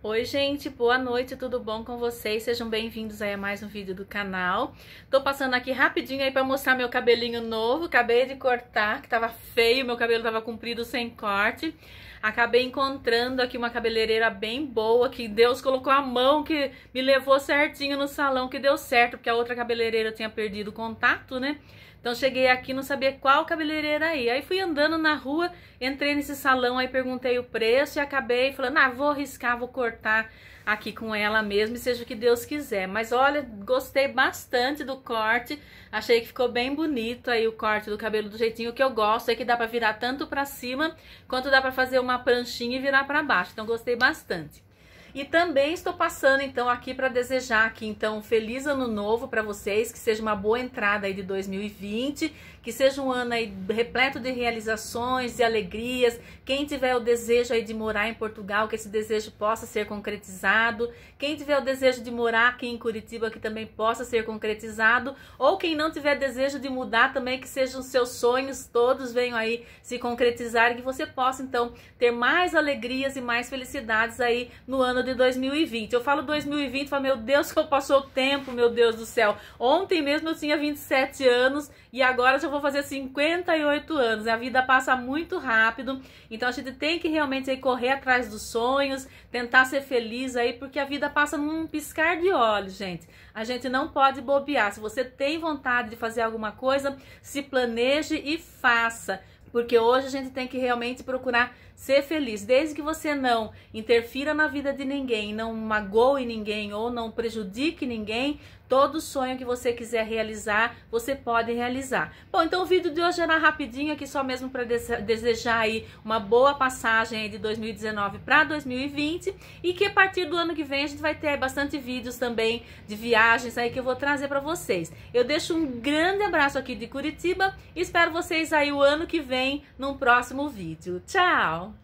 Oi gente, boa noite, tudo bom com vocês? Sejam bem-vindos aí a mais um vídeo do canal. Tô passando aqui rapidinho aí pra mostrar meu cabelinho novo, acabei de cortar, que tava feio, meu cabelo tava comprido sem corte. Acabei encontrando aqui uma cabeleireira bem boa, que Deus colocou a mão, que me levou certinho no salão, que deu certo, porque a outra cabeleireira tinha perdido o contato, né? Então cheguei aqui, não sabia qual cabeleireira ir. Aí fui andando na rua, entrei nesse salão, aí perguntei o preço e acabei falando, ah, vou arriscar, vou cortar cortar aqui com ela mesmo e seja o que Deus quiser. Mas olha, gostei bastante do corte, achei que ficou bem bonito aí o corte do cabelo do jeitinho que eu gosto, é que dá pra virar tanto pra cima, quanto dá pra fazer uma pranchinha e virar pra baixo, então gostei bastante. E também estou passando então aqui para desejar aqui então um feliz ano novo para vocês, que seja uma boa entrada aí de 2020, que seja um ano aí repleto de realizações e alegrias. Quem tiver o desejo aí de morar em Portugal, que esse desejo possa ser concretizado. Quem tiver o desejo de morar aqui em Curitiba, que também possa ser concretizado, ou quem não tiver desejo de mudar também que sejam seus sonhos todos venham aí se concretizar e que você possa então ter mais alegrias e mais felicidades aí no ano ano de 2020. Eu falo 2020 falo, meu Deus, como passou o tempo, meu Deus do céu. Ontem mesmo eu tinha 27 anos e agora já vou fazer 58 anos. A vida passa muito rápido, então a gente tem que realmente aí, correr atrás dos sonhos, tentar ser feliz aí, porque a vida passa num piscar de olhos, gente. A gente não pode bobear. Se você tem vontade de fazer alguma coisa, se planeje e faça porque hoje a gente tem que realmente procurar ser feliz, desde que você não interfira na vida de ninguém, não magoe ninguém ou não prejudique ninguém, todo sonho que você quiser realizar, você pode realizar. Bom, então o vídeo de hoje era é rapidinho aqui só mesmo para desejar aí uma boa passagem de 2019 para 2020 e que a partir do ano que vem a gente vai ter bastante vídeos também de viagens aí que eu vou trazer para vocês. Eu deixo um grande abraço aqui de Curitiba e espero vocês aí o ano que vem vem num próximo vídeo. Tchau!